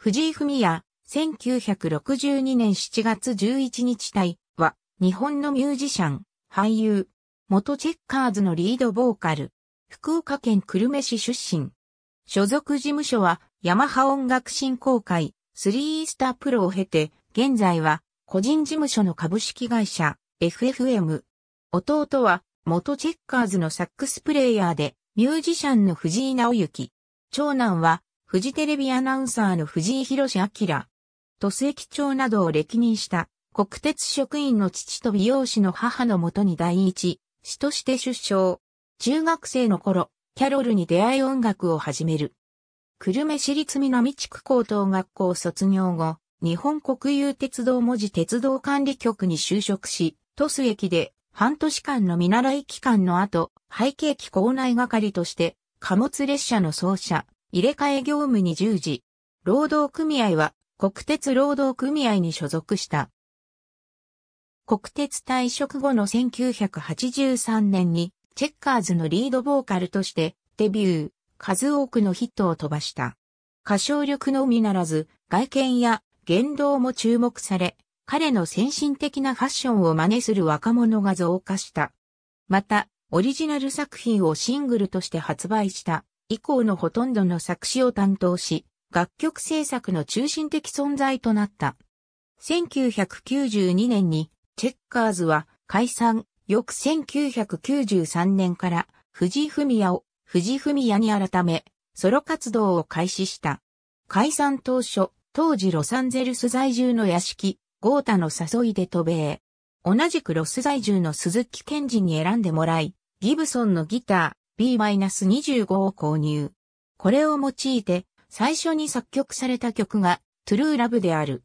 藤井文也、1962年7月11日対は、日本のミュージシャン、俳優、元チェッカーズのリードボーカル、福岡県久留米市出身。所属事務所は、ヤマハ音楽振興会、スリースタープロを経て、現在は、個人事務所の株式会社、FFM。弟は、元チェッカーズのサックスプレイヤーで、ミュージシャンの藤井直之。長男は、フジテレビアナウンサーの藤井博明、都政駅長などを歴任した国鉄職員の父と美容師の母のもとに第一、師として出生。中学生の頃、キャロルに出会い音楽を始める。久留米市立南地区高等学校卒業後、日本国有鉄道文字鉄道管理局に就職し、鳥栖駅で半年間の見習い期間の後、背景機構内係として、貨物列車の走車、入れ替え業務に従事。労働組合は国鉄労働組合に所属した。国鉄退職後の1983年にチェッカーズのリードボーカルとしてデビュー、数多くのヒットを飛ばした。歌唱力のみならず外見や言動も注目され、彼の先進的なファッションを真似する若者が増加した。また、オリジナル作品をシングルとして発売した。以降のほとんどの作詞を担当し、楽曲制作の中心的存在となった。1992年に、チェッカーズは解散、翌1993年から、藤井文也を、藤井文也に改め、ソロ活動を開始した。解散当初、当時ロサンゼルス在住の屋敷、豪太の誘いで渡米。同じくロス在住の鈴木健二に選んでもらい、ギブソンのギター、B-25 を購入。これを用いて最初に作曲された曲が True Love である。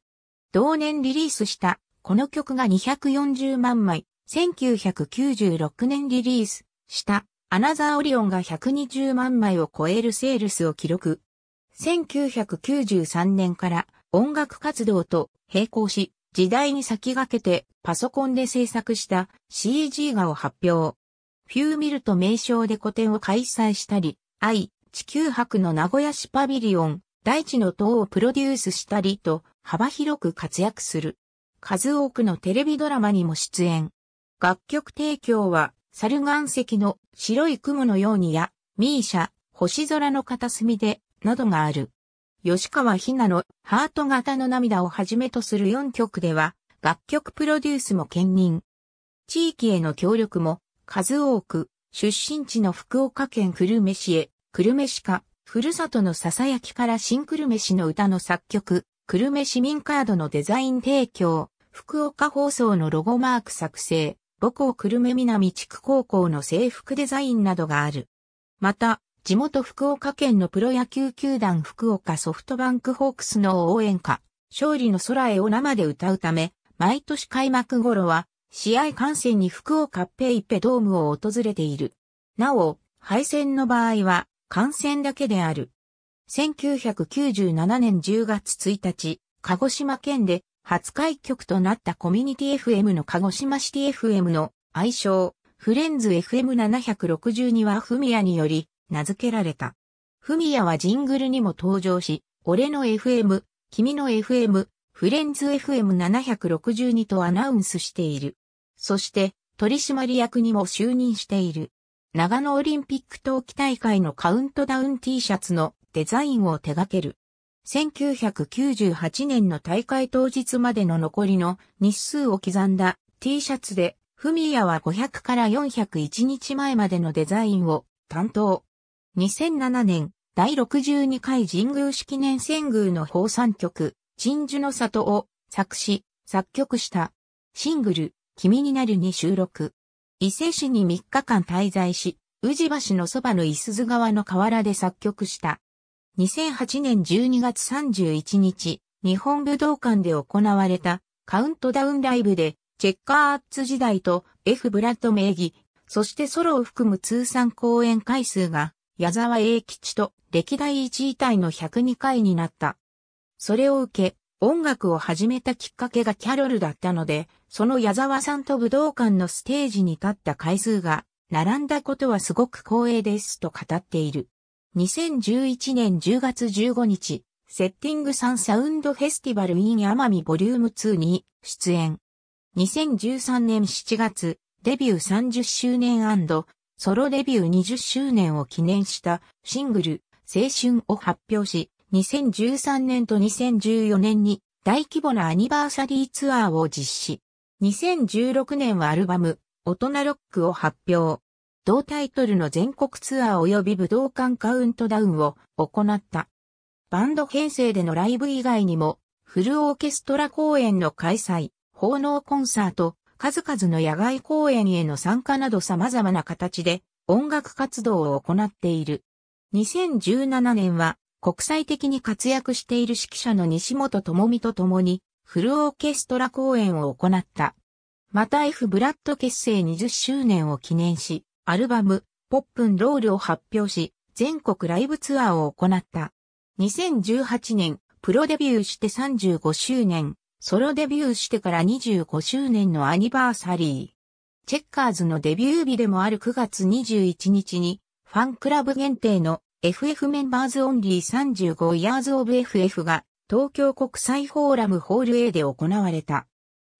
同年リリースしたこの曲が240万枚、1996年リリースしたアナザーオリオンが120万枚を超えるセールスを記録。1993年から音楽活動と並行し、時代に先駆けてパソコンで制作した CG 画を発表。フューミルと名称で個展を開催したり、愛、地球博の名古屋市パビリオン、大地の塔をプロデュースしたりと幅広く活躍する。数多くのテレビドラマにも出演。楽曲提供は、猿岩石の白い雲のようにや、ミーシャ、星空の片隅で、などがある。吉川ひなのハート型の涙をはじめとする4曲では、楽曲プロデュースも兼任。地域への協力も数多く、出身地の福岡県久留米市へ、久留米市か、ふるさとのささやきから新久留米市の歌の作曲、久留米市民カードのデザイン提供、福岡放送のロゴマーク作成、母校久留米南地区高校の制服デザインなどがある。また、地元福岡県のプロ野球球団福岡ソフトバンクホークスの応援歌、勝利の空へを生で歌うため、毎年開幕頃は試合観戦に福岡ペイペドームを訪れている。なお、敗戦の場合は、観戦だけである。1997年10月1日、鹿児島県で初開局となったコミュニティ FM の鹿児島シティ FM の愛称、フレンズ FM762 はフミヤにより名付けられた。フミヤはジングルにも登場し、俺の FM、君の FM、フレンズ FM762 とアナウンスしている。そして取締役にも就任している。長野オリンピック冬季大会のカウントダウン T シャツのデザインを手掛ける。1998年の大会当日までの残りの日数を刻んだ T シャツで、フミヤは500から401日前までのデザインを担当。2007年、第62回神宮式年遷宮の放散曲、鎮守の里を作詞、作曲した。シングル、君になるに収録。伊勢市に3日間滞在し、宇治橋のそばの伊鈴川の河原で作曲した。2008年12月31日、日本武道館で行われたカウントダウンライブで、チェッカーアッツ時代と F ブラッド名義、そしてソロを含む通算公演回数が、矢沢永吉と歴代1位体の102回になった。それを受け、音楽を始めたきっかけがキャロルだったので、その矢沢さんと武道館のステージに立った回数が、並んだことはすごく光栄ですと語っている。2011年10月15日、セッティング3サウンドフェスティバル in 奄美ボリューム2に出演。2013年7月、デビュー30周年ソロデビュー20周年を記念したシングル、青春を発表し、2013年と2014年に大規模なアニバーサリーツアーを実施。2016年はアルバム、大人ロックを発表。同タイトルの全国ツアー及び武道館カウントダウンを行った。バンド編成でのライブ以外にも、フルオーケストラ公演の開催、奉納コンサート、数々の野外公演への参加など様々な形で音楽活動を行っている。2017年は国際的に活躍している指揮者の西本智美と共に、フルオーケストラ公演を行った。また F ブラッド結成20周年を記念し、アルバム、ポップンロールを発表し、全国ライブツアーを行った。2018年、プロデビューして35周年、ソロデビューしてから25周年のアニバーサリー。チェッカーズのデビュー日でもある9月21日に、ファンクラブ限定の FF メンバーズオンリー35イヤーズオブ f f が東京国際フォーラムホール A で行われた。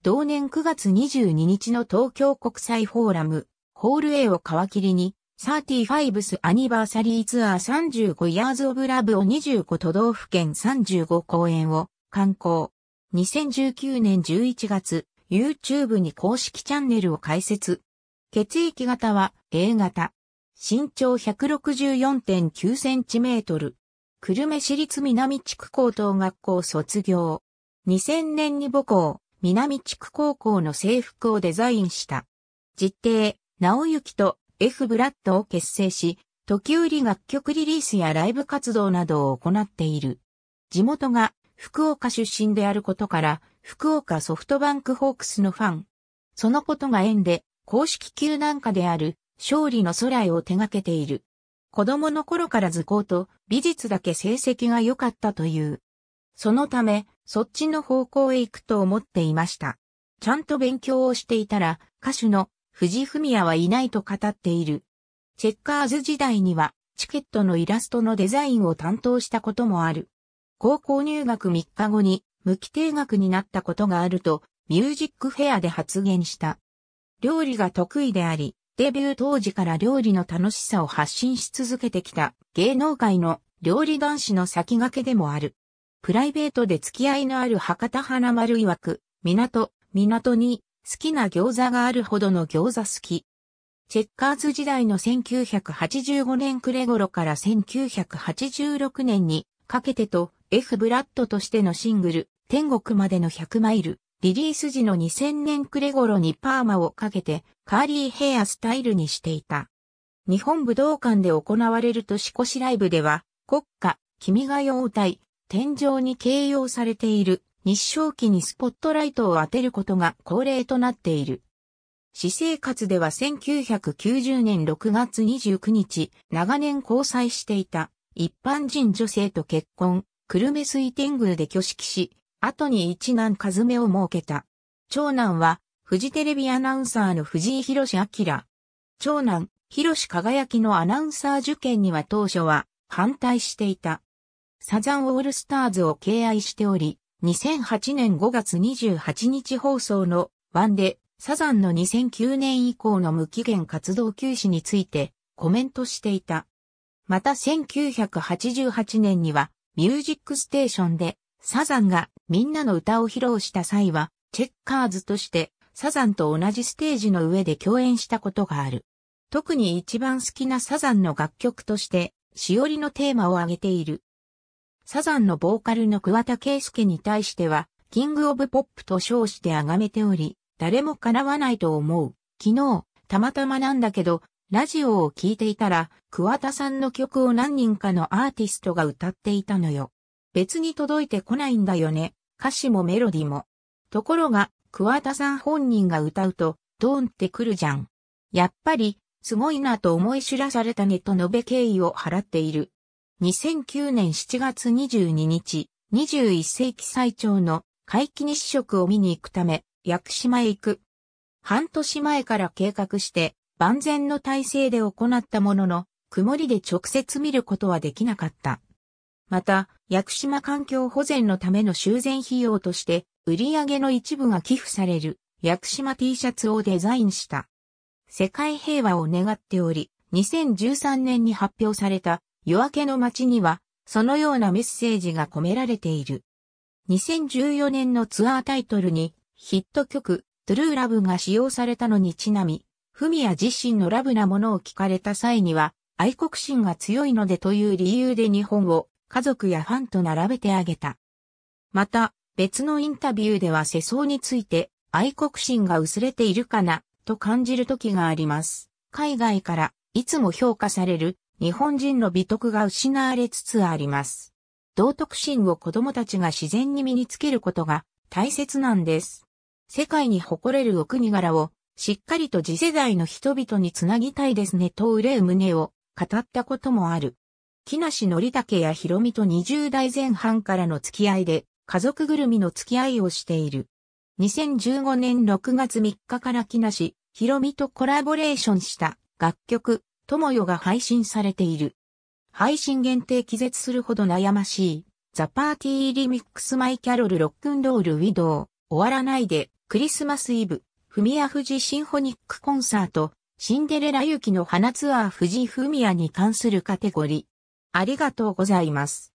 同年9月22日の東京国際フォーラムホール A を皮切りに 35th アニバーサリーツアー35 Years of Love を25都道府県35公演を観光。2019年11月、YouTube に公式チャンネルを開設。血液型は A 型。身長164.9センチメートル。久留米市立南地区高等学校卒業。2000年に母校、南地区高校の制服をデザインした。実弟、直行と F ブラッドを結成し、時折楽曲リリースやライブ活動などを行っている。地元が福岡出身であることから、福岡ソフトバンクホークスのファン。そのことが縁で、公式球なんかである勝利の空へを手掛けている。子供の頃から図工と美術だけ成績が良かったという。そのため、そっちの方向へ行くと思っていました。ちゃんと勉強をしていたら、歌手の藤文也はいないと語っている。チェッカーズ時代には、チケットのイラストのデザインを担当したこともある。高校入学3日後に、無期定額になったことがあると、ミュージックフェアで発言した。料理が得意であり、デビュー当時から料理の楽しさを発信し続けてきた芸能界の料理男子の先駆けでもある。プライベートで付き合いのある博多花丸曰く、港、港に好きな餃子があるほどの餃子好き。チェッカーズ時代の1985年暮れ頃から1986年にかけてと F ブラッドとしてのシングル、天国までの100マイル、リリース時の2000年暮れ頃にパーマをかけてカーリーヘアスタイルにしていた。日本武道館で行われる年越しライブでは国歌、君が代を歌い、天井に形容されている日照期にスポットライトを当てることが恒例となっている。私生活では1990年6月29日、長年交際していた一般人女性と結婚、久留米水天宮で挙式し、後に一男和目を設けた。長男は、フジテレビアナウンサーの藤井博士明。長男、博士輝きのアナウンサー受験には当初は反対していた。サザンオールスターズを敬愛しており、2008年5月28日放送のワンでサザンの2009年以降の無期限活動休止についてコメントしていた。また1988年にはミュージックステーションでサザンがみんなの歌を披露した際は、チェッカーズとしてサザンと同じステージの上で共演したことがある。特に一番好きなサザンの楽曲として、しおりのテーマを挙げている。サザンのボーカルの桑田圭介に対しては、キングオブポップと称して崇めており、誰も叶わないと思う。昨日、たまたまなんだけど、ラジオを聴いていたら、桑田さんの曲を何人かのアーティストが歌っていたのよ。別に届いてこないんだよね。歌詞もメロディも。ところが、桑田さん本人が歌うと、ドーンってくるじゃん。やっぱり、すごいなと思い知らされたねと述べ敬意を払っている。2009年7月22日、21世紀最長の皆既日食を見に行くため、屋久島へ行く。半年前から計画して、万全の体制で行ったものの、曇りで直接見ることはできなかった。また、屋久島環境保全のための修繕費用として、売上の一部が寄付される、屋久島 T シャツをデザインした。世界平和を願っており、2013年に発表された夜明けの街には、そのようなメッセージが込められている。2014年のツアータイトルに、ヒット曲、トゥルーラブが使用されたのにちなみ、フミヤ自身のラブなものを聞かれた際には、愛国心が強いのでという理由で日本を家族やファンと並べてあげた。また、別のインタビューでは世相について、愛国心が薄れているかな、と感じる時があります。海外から、いつも評価される、日本人の美徳が失われつつあります。道徳心を子供たちが自然に身につけることが大切なんです。世界に誇れるお国柄をしっかりと次世代の人々につなぎたいですねと憂う旨を語ったこともある。木梨憲武やヒロミと20代前半からの付き合いで、家族ぐるみの付き合いをしている。2015年6月3日から木梨、ヒロミとコラボレーションした楽曲、友よが配信されている。配信限定気絶するほど悩ましい。ザ・パーティー・リミックス・マイ・キャロル・ロックンロール・ウィドウ、終わらないで、クリスマス・イブ、フミヤ・フジ・シンフォニック・コンサート、シンデレラ・ユキの花ツアー・フジ・フミヤに関するカテゴリー。ありがとうございます。